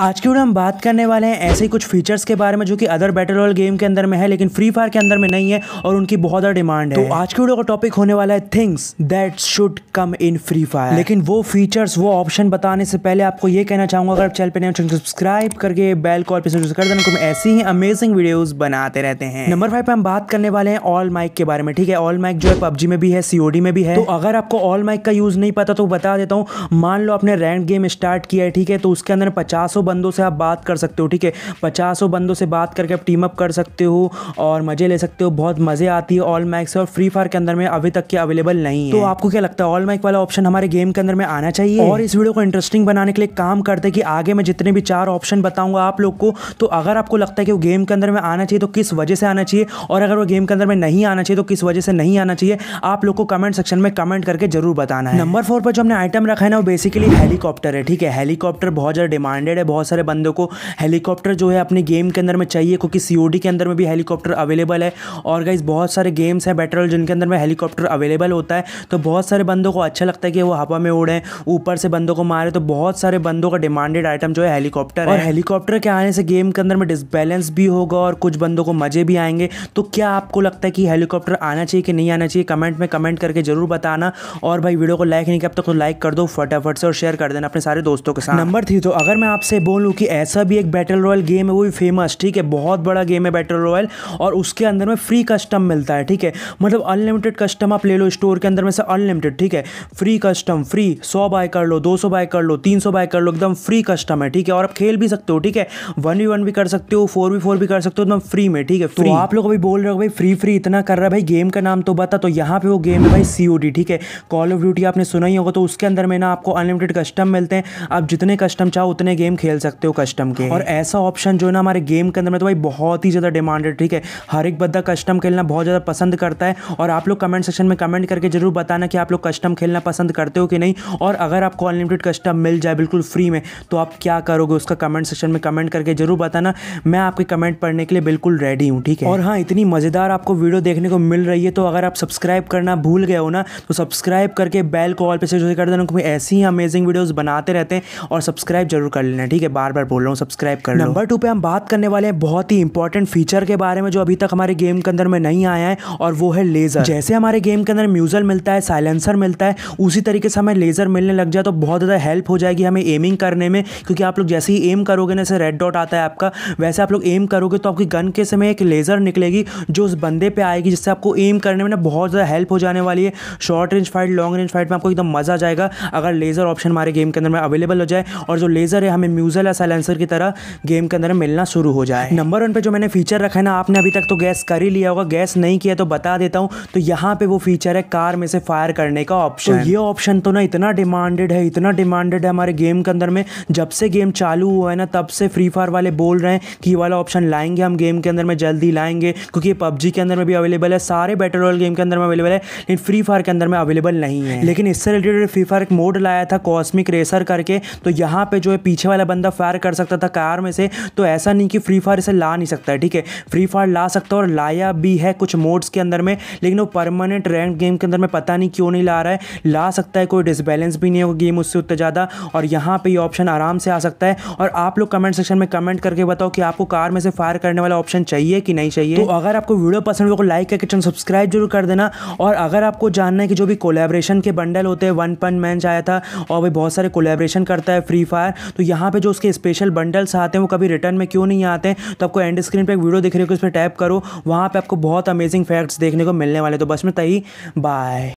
आज की वीडियो हम बात करने वाले हैं ऐसे ही कुछ फीचर्स के बारे में जो कि अदर बैटल रॉयल गेम के अंदर में है लेकिन फ्री फायर के अंदर में नहीं है और उनकी बहुत ज़्यादा डिमांड है तो आज की वीडियो का टॉपिक होने वाला है things that should come in Free Fire लेकिन वो फीचर्स वो ऑप्शन बताने से पहले आपको ये कहना चाहूंगा अगर चैनल पर नहीं सब्सक्राइब करके बेल कॉल पर कर देना तो ऐसी ही अमेजिंग वीडियोज बनाते रहते हैं नंबर फाइव पर हम बात करने वाले हैं ऑल माइक के बारे में ठीक है ऑल माइक जो है पबजी में भी है सीओडी में भी है तो अगर आपको ऑल माइक का यूज नहीं पता तो बता देता हूँ मान लो आपने रैंड गेम स्टार्ट किया है ठीक है तो उसके अंदर पचास बंदों से आप बात कर सकते हो ठीक है पचासों बंदों से बात करके आप टीम अप कर सकते हो और मज़े ले सकते हो बहुत मज़े आती है ऑल मैक्स और फ्री फायर के अंदर में अभी तक के अवेलेबल नहीं है तो आपको क्या लगता है ऑल मैक वाला ऑप्शन हमारे गेम के अंदर में आना चाहिए और इस वीडियो को इंटरेस्टिंग बनाने के लिए काम करते कि आगे मैं जितने भी चार ऑप्शन बताऊंगा आप लोग को तो अगर आपको लगता है कि वो गेम के अंदर में आना चाहिए तो किस वजह से आना चाहिए और अगर वो गेम के अंदर में नहीं आना चाहिए तो किस वजह से नहीं आना चाहिए आप लोग को कमेंट सेक्शन में कमेंट करके जरूर बताना है नंबर फोर पर जो हमने आइटम रखा है ना वो बेसिकली हेलीकॉप्टर है ठीक है हेलीकॉप्टर बहुत ज़्यादा डिमांडेड है बहुत सारे बंदों को हेलीकॉप्टर जो है अपने गेम के अंदर में चाहिए क्योंकि सी के अंदर में भी हेलीकॉप्टर अवेलेबल है और गाइज बहुत सारे गेम्स हैं बैटरल जिनके अंदर में हेलीकॉप्टर अवेलेबल होता है तो बहुत सारे बंदों को अच्छा लगता है कि वो हवा में उड़े ऊपर से बंदों को मारे तो बहुत सारे बंदों का डिमांडेड आइटम जो है हेलीकॉप्टर और हेलीकॉप्टर के आने से गेम के अंदर में डिसबैलेंस भी होगा और कुछ बंदों को मजे भी आएंगे तो क्या आपको लगता है कि हेलीकॉप्टर आना चाहिए कि नहीं आना चाहिए कमेंट में कमेंट करके जरूर बताना और भाई वीडियो को लाइक नहीं किया अब तक तो लाइक कर दो फटाफट से और शेयर कर देना अपने सारे दोस्तों के साथ नंबर थ्री तो अगर मैं आपसे बोलूँ कि ऐसा भी एक बैटल रॉयल गेम है वो भी फेमस ठीक है बहुत बड़ा गेम है बैटल रॉयल और उसके अंदर में फ्री कस्टम मिलता है ठीक है मतलब अनलिमिटेड कस्टम आप ले लो स्टोर के अंदर में से अनलिमिटेड ठीक है फ्री कस्टम फ्री सौ बाय कर लो दो सौ बाय कर लो तीन सौ बाय कर लो एकदम फ्री कस्टम है ठीक है और आप खेल भी सकते हो ठीक है वन वी वन भी कर सकते हो फोर वी फोर भी कर सकते हो एकदम फ्री में ठीक है तो आप लोग अभी बोल रहे हो भाई फ्री फ्री इतना कर रहा है भाई गेम का नाम तो बता तो यहाँ पे वो गेम है भाई सी ठीक है कॉल ऑफ ड्यूटी आपने सुना ही होगा तो उसके अंदर में ना आपको अनलिमिटेड कस्टम मिलते हैं आप जितने कस्टम चाहो उतने गेम खेल खेल सकते हो कस्टम के और ऐसा ऑप्शन जो है ना हमारे गेम के अंदर में तो भाई बहुत ही ज़्यादा डिमांडेड ठीक है हर एक बंदा कस्टम खेलना बहुत ज़्यादा पसंद करता है और आप लोग कमेंट सेक्शन में कमेंट करके जरूर बताना कि आप लोग कस्टम खेलना पसंद करते हो कि नहीं और अगर आपको अनलिमिटेड कस्टम मिल जाए बिल्कुल फ्री में तो आप क्या करोगे उसका कमेंट सेक्शन में कमेंट करके जरूर बताना मैं आपके कमेंट पढ़ने के लिए बिल्कुल रेडी हूँ ठीक है और हाँ इतनी मज़ेदार आपको वीडियो देखने को मिल रही है तो अगर आप सब्सक्राइब करना भूल गए हो ना तो सब्सक्राइब करके बेल को ऑल पे से कर देना क्योंकि ऐसी ही अमेजिंग वीडियोज़ बनाते रहते हैं और सब्सक्राइब जरूर कर लेना ठीक है लिए बार बार बोल रहा हूँ सब्सक्राइब कर नंबर टू पे हम बात करने वाले हैं बहुत ही इंपॉर्टेंट फीचर के बारे में जो अभी तक हमारे गेम के अंदर में नहीं आया है और वो है लेजर जैसे हमारे गेम के अंदर म्यूजल मिलता है साइलेंसर मिलता है उसी तरीके से हमें लेजर मिलने लग जाए तो बहुत ज़्यादा हेल्प हो जाएगी हमें एमिंग करने में क्योंकि आप लोग जैसे ही एम करोगे ना जैसे रेड डॉट आता है आपका वैसे आप लोग एम करोगे तो आपकी गन के समय एक लेजर निकलेगी जो उस बंदे पर आएगी जिससे आपको एम करने में ना बहुत ज़्यादा हेल्प हो जाने वाली है short range fight long range fight में आपको एकदम मज़ा आ जाएगा अगर लेजर ऑप्शन हमारे गेम के अंदर में अवेलेबल हो जाए और जो लेजर है हमें म्यूज यूज़र या साइलेंसर की तरह गेम के अंदर मिलना शुरू हो जाए नंबर वन पे जो मैंने फीचर रखा है ना आपने अभी तक तो गैस कर ही लिया होगा गैस नहीं किया तो बता देता हूँ तो यहाँ पे वो फीचर है कार में से फायर करने का ऑप्शन तो ये ऑप्शन तो ना इतना डिमांडेड है इतना डिमांडेड है हमारे गेम के अंदर में जब से गेम चालू हुआ है ना तब से फ्री फायर वाले बोल रहे हैं कि वाला ऑप्शन लाएंगे हम गेम के अंदर में जल्दी लाएंगे क्योंकि पबजी के अंदर में भी अवेलेबल है सारे बैटल रॉयल गेम के अंदर में अवेलेबल है लेकिन फ्री फायर के अंदर में अवेलेबल नहीं है लेकिन इससे रिलेटेड फ्री फायर एक मोड लाया था कॉस्मिक रेसर करके तो यहाँ पे जो है पीछे वाला बंदा फायर कर सकता था कार में से तो ऐसा नहीं कि फ्री फायर इसे ला नहीं सकता है ठीक है फ्री फायर ला सकता है और लाया भी है कुछ मोड्स के अंदर में लेकिन वो परमानेंट रैंक गेम के अंदर में पता नहीं क्यों नहीं ला रहा है ला सकता है कोई डिसबैलेंस भी नहीं होगा गेम उससे उतना ज़्यादा और यहाँ पर ये ऑप्शन आराम से आ सकता है और आप लोग कमेंट सेक्शन में कमेंट करके बताओ कि आपको कार में से फायर करने वाला ऑप्शन चाहिए कि नहीं चाहिए तो अगर आपको वीडियो पसंद हो लाइक तो करके चैनल सब्सक्राइब जरूर कर देना और अगर आपको जानना है कि जो भी कोलेब्रेशन के बंडल होते हैं वन पन मैच आया था और भी बहुत सारे कोलेब्रेशन करता है फ्री फायर तो यहाँ पे जो जो उसके स्पेशल बंडल्स आते हैं वो कभी रिटर्न में क्यों नहीं आते तो आपको एंड स्क्रीन पर एक वीडियो दिख रही है उस पर टैप करो वहाँ पर आपको बहुत अमेजिंग फैक्ट्स देखने को मिलने वाले तो बस में तही बाय